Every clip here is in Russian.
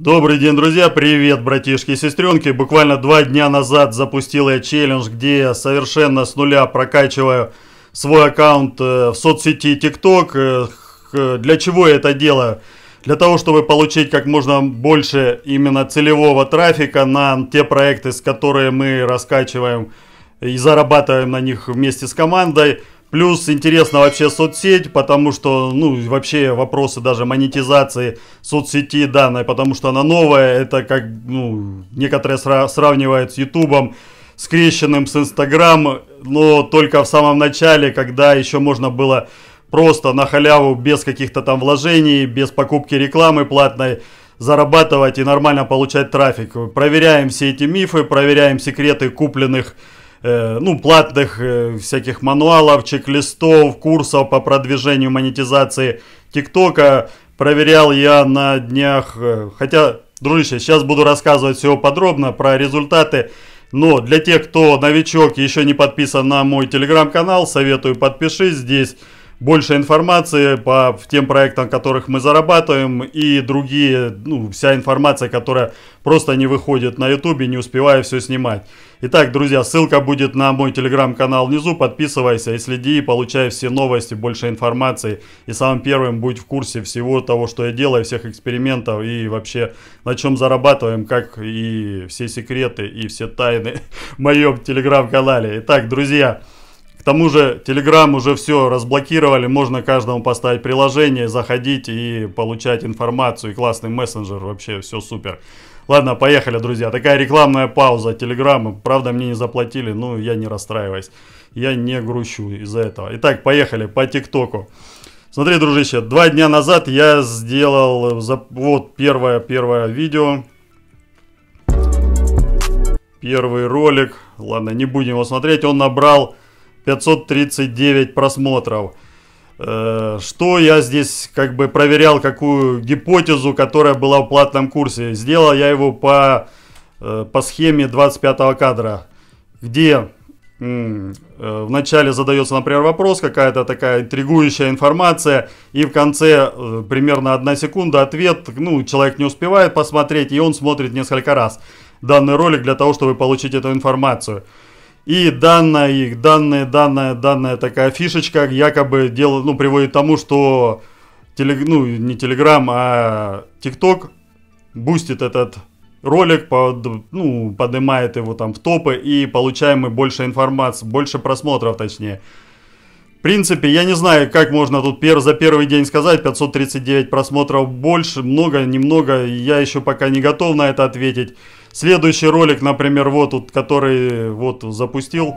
Добрый день, друзья! Привет, братишки и сестренки! Буквально два дня назад запустил я челлендж, где я совершенно с нуля прокачиваю свой аккаунт э, в соцсети TikTok. Э, для чего я это делаю? Для того, чтобы получить как можно больше именно целевого трафика на те проекты, с которыми мы раскачиваем и зарабатываем на них вместе с командой – Плюс интересно вообще соцсеть, потому что, ну, вообще вопросы даже монетизации соцсети данной, потому что она новая, это как, ну, некоторые сра- сравнивают с Ютубом, скрещенным с Инстаграм, но только в самом начале, когда еще можно было просто на халяву, без каких-то там вложений, без покупки рекламы платной, зарабатывать и нормально получать трафик. Проверяем все эти мифы, проверяем секреты купленных Э, ну, платных э, всяких мануалов, чек-листов, курсов по продвижению монетизации ТикТока. Проверял я на днях, э, хотя, дружище, сейчас буду рассказывать все подробно про результаты. Но для тех, кто новичок еще не подписан на мой телеграм-канал, советую подпишись здесь больше информации по тем проектам, которых мы зарабатываем и другие, ну, вся информация, которая просто не выходит на ютубе, не успевая все снимать. Итак, друзья, ссылка будет на мой телеграм-канал внизу, подписывайся и следи, получай все новости, больше информации и самым первым будь в курсе всего того, что я делаю, всех экспериментов и вообще на чем зарабатываем, как и все секреты и все тайны в моем телеграм-канале. Итак, друзья, к тому же Telegram уже все разблокировали, можно каждому поставить приложение, заходить и получать информацию. И классный мессенджер, вообще все супер. Ладно, поехали, друзья. Такая рекламная пауза Телеграма. Правда, мне не заплатили, но я не расстраиваюсь. Я не грущу из-за этого. Итак, поехали по ТикТоку. Смотри, дружище, два дня назад я сделал вот первое, первое видео. Первый ролик. Ладно, не будем его смотреть. Он набрал 539 просмотров. Э, что я здесь как бы проверял, какую гипотезу, которая была в платном курсе. Сделал я его по, э, по схеме 25 кадра, где э, вначале задается, например, вопрос, какая-то такая интригующая информация, и в конце примерно одна секунда ответ, ну, человек не успевает посмотреть, и он смотрит несколько раз данный ролик для того, чтобы получить эту информацию. И данная их, данная, данная, данная такая фишечка якобы делает, ну, приводит к тому, что телег, ну, не Телеграм, а ТикТок бустит этот ролик, под, ну, поднимает его там в топы и получаем мы больше информации, больше просмотров точнее. В принципе, я не знаю, как можно тут пер, за первый день сказать, 539 просмотров больше, много, немного, я еще пока не готов на это ответить. Следующий ролик, например, вот, тут, который вот запустил.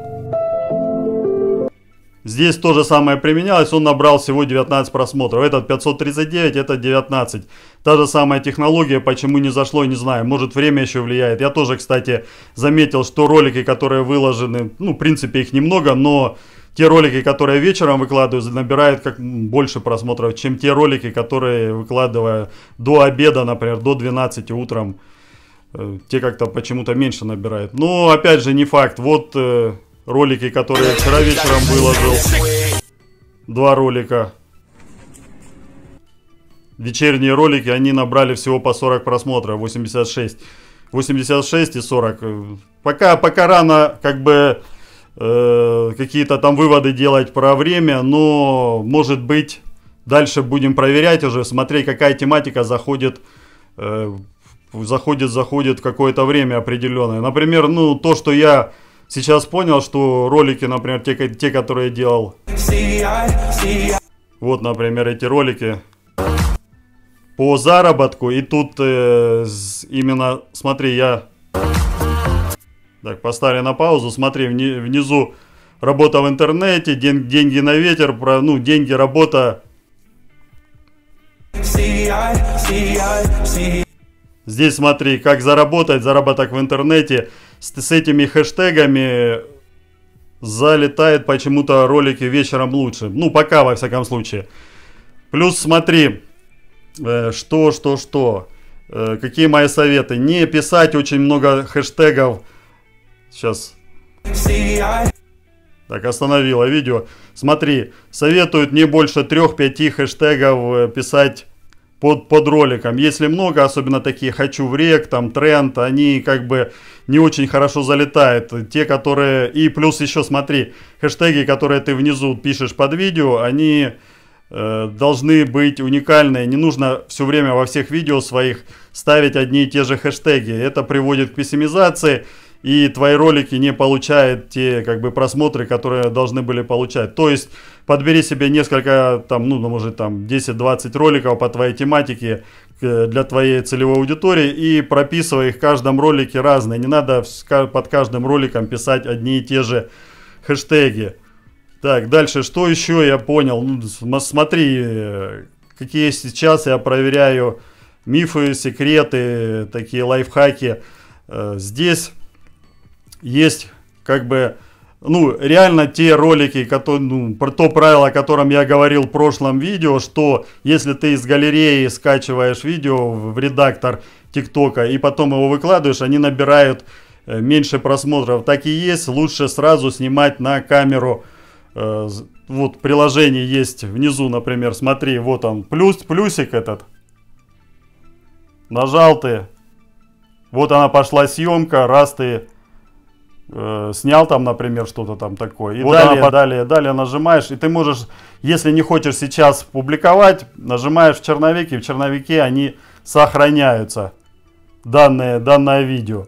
Здесь то же самое применялось, он набрал всего 19 просмотров. Этот 539, это 19. Та же самая технология, почему не зашло, не знаю. Может время еще влияет. Я тоже, кстати, заметил, что ролики, которые выложены, ну, в принципе, их немного, но те ролики, которые вечером выкладываю, набирают как больше просмотров, чем те ролики, которые выкладываю до обеда, например, до 12 утром. Э, те как-то почему-то меньше набирают. Но опять же не факт. Вот э, ролики, которые я вчера вечером выложил. Два ролика. Вечерние ролики, они набрали всего по 40 просмотров, 86. 86 и 40. Э, пока, пока рано как бы э, какие-то там выводы делать про время, но может быть дальше будем проверять уже, смотреть какая тематика заходит э, заходит, заходит какое-то время определенное. Например, ну, то, что я сейчас понял, что ролики, например, те, те которые я делал. Вот, например, эти ролики по заработку. И тут э, именно, смотри, я... Так, поставили на паузу. Смотри, внизу работа в интернете, день деньги на ветер, про, ну, деньги, работа. Здесь смотри, как заработать, заработок в интернете. С, с этими хэштегами залетает почему-то ролики вечером лучше. Ну, пока, во всяком случае. Плюс смотри, э, что, что, что. Э, какие мои советы? Не писать очень много хэштегов. Сейчас. Так, остановила видео. Смотри, советуют не больше 3-5 хэштегов э, писать под, под роликом. Если много, особенно такие «Хочу в рек», там «Тренд», они как бы не очень хорошо залетают. Те, которые... И плюс еще смотри, хэштеги, которые ты внизу пишешь под видео, они э, должны быть уникальные. Не нужно все время во всех видео своих ставить одни и те же хэштеги. Это приводит к пессимизации и твои ролики не получают те как бы просмотры, которые должны были получать. То есть подбери себе несколько, там, ну, может, там 10-20 роликов по твоей тематике э, для твоей целевой аудитории и прописывай их в каждом ролике разные. Не надо под каждым роликом писать одни и те же хэштеги. Так, дальше, что еще я понял? Ну, смотри, э, какие сейчас, я проверяю мифы, секреты, такие лайфхаки. Э, здесь есть как бы, ну, реально те ролики, которые, ну, то правило, о котором я говорил в прошлом видео, что если ты из галереи скачиваешь видео в редактор ТикТока и потом его выкладываешь, они набирают э, меньше просмотров. Так и есть, лучше сразу снимать на камеру. Э, вот приложение есть внизу, например, смотри, вот он, плюс, плюсик этот. Нажал ты, вот она пошла съемка, раз ты Э, снял там, например, что-то там такое. И вот далее, она... далее, далее нажимаешь, и ты можешь, если не хочешь сейчас публиковать, нажимаешь в черновике, и в черновике они сохраняются, данные, данное видео.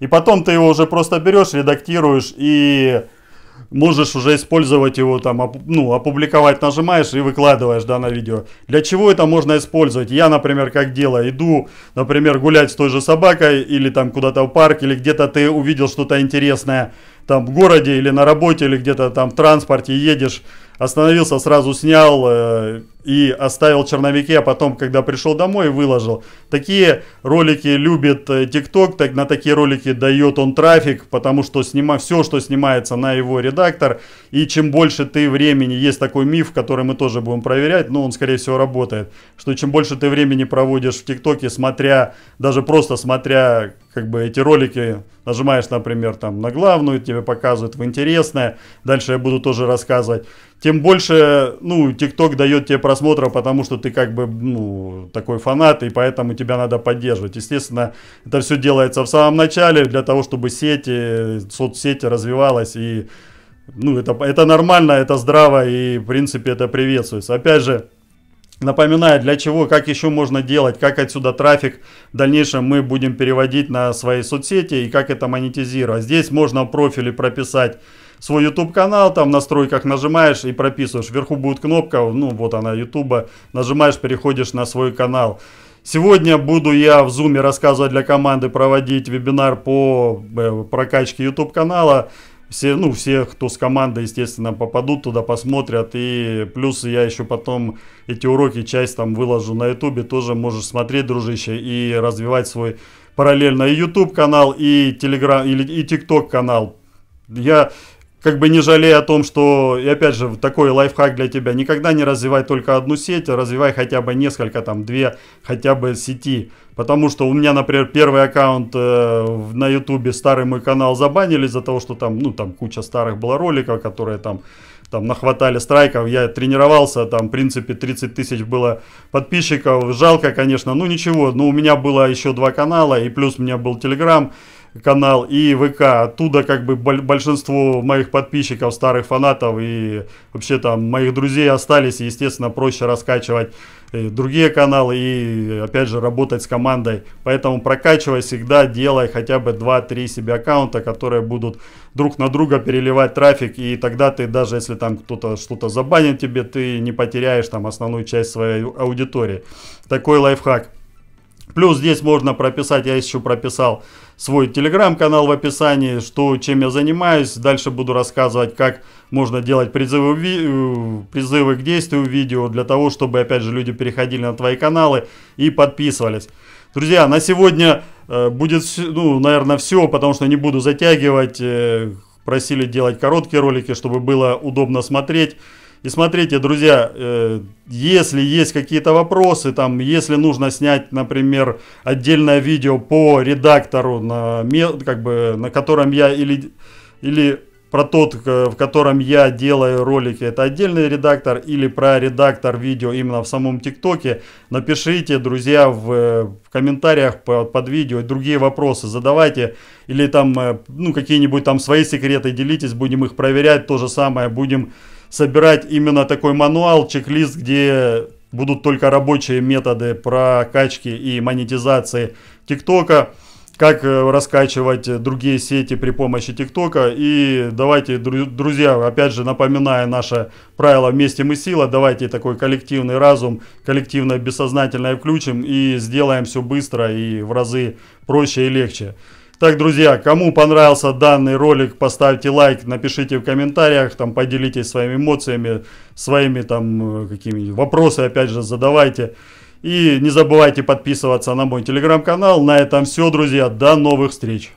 И потом ты его уже просто берешь, редактируешь и можешь уже использовать его там, ну, опубликовать нажимаешь и выкладываешь, да, на видео. Для чего это можно использовать? Я, например, как дело, иду, например, гулять с той же собакой или там куда-то в парк, или где-то ты увидел что-то интересное там в городе или на работе, или где-то там в транспорте едешь, остановился, сразу снял э, и оставил черновики, а потом, когда пришел домой, выложил. Такие ролики любит э, ТикТок, так, на такие ролики дает он трафик, потому что снима, все, что снимается на его редактор, и чем больше ты времени, есть такой миф, который мы тоже будем проверять, но он, скорее всего, работает, что чем больше ты времени проводишь в ТикТоке, смотря, даже просто смотря как бы эти ролики, нажимаешь, например, там на главную, тебе показывают в интересное, дальше я буду тоже рассказывать, тем больше, ну, ТикТок дает тебе просмотров, потому что ты как бы, ну, такой фанат, и поэтому тебя надо поддерживать. Естественно, это все делается в самом начале для того, чтобы сети, соцсети развивалась и ну, это, это нормально, это здраво и, в принципе, это приветствуется. Опять же, напоминаю, для чего, как еще можно делать, как отсюда трафик в дальнейшем мы будем переводить на свои соцсети и как это монетизировать. Здесь можно в профиле прописать свой YouTube канал, там в настройках нажимаешь и прописываешь. Вверху будет кнопка, ну вот она YouTube, нажимаешь, переходишь на свой канал. Сегодня буду я в Zoom рассказывать для команды, проводить вебинар по э, прокачке YouTube канала. Все, ну, все, кто с командой, естественно, попадут туда, посмотрят. И плюс я еще потом эти уроки, часть там выложу на YouTube. Тоже можешь смотреть, дружище, и развивать свой параллельно и YouTube канал, и Telegram, или и TikTok канал. Я как бы не жалея о том, что, и опять же, такой лайфхак для тебя, никогда не развивай только одну сеть, а развивай хотя бы несколько, там, две хотя бы сети. Потому что у меня, например, первый аккаунт э, на ютубе, старый мой канал забанили из-за того, что там, ну, там куча старых было роликов, которые там там нахватали страйков, я тренировался, там, в принципе, 30 тысяч было подписчиков, жалко, конечно, ну ничего, но у меня было еще два канала, и плюс у меня был Телеграм, канал и ВК. Оттуда как бы большинство моих подписчиков, старых фанатов и вообще там моих друзей остались. естественно, проще раскачивать э, другие каналы и опять же работать с командой. Поэтому прокачивай всегда, делай хотя бы 2-3 себе аккаунта, которые будут друг на друга переливать трафик. И тогда ты даже если там кто-то что-то забанит тебе, ты не потеряешь там основную часть своей аудитории. Такой лайфхак. Плюс здесь можно прописать, я еще прописал свой телеграм-канал в описании, что, чем я занимаюсь. Дальше буду рассказывать, как можно делать призывы, э, призывы к действию видео, для того, чтобы, опять же, люди переходили на твои каналы и подписывались. Друзья, на сегодня э, будет, ну, наверное, все, потому что не буду затягивать. Э, просили делать короткие ролики, чтобы было удобно смотреть. И смотрите, друзья, э, если есть какие-то вопросы, там, если нужно снять, например, отдельное видео по редактору, на, как бы, на котором я или, или про тот, э, в котором я делаю ролики, это отдельный редактор, или про редактор видео именно в самом ТикТоке, напишите, друзья, в, э, в комментариях под, под видео, другие вопросы задавайте, или там, ну, какие-нибудь там свои секреты делитесь, будем их проверять, то же самое, будем собирать именно такой мануал, чек-лист, где будут только рабочие методы прокачки и монетизации ТикТока, как э, раскачивать другие сети при помощи ТикТока. И давайте, друзья, опять же напоминая наше правило «Вместе мы сила», давайте такой коллективный разум, коллективное бессознательное включим и сделаем все быстро и в разы проще и легче. Так, друзья, кому понравился данный ролик, поставьте лайк, напишите в комментариях, там поделитесь своими эмоциями, своими там э, какими-нибудь вопросы, опять же, задавайте. И не забывайте подписываться на мой телеграм-канал. На этом все, друзья. До новых встреч.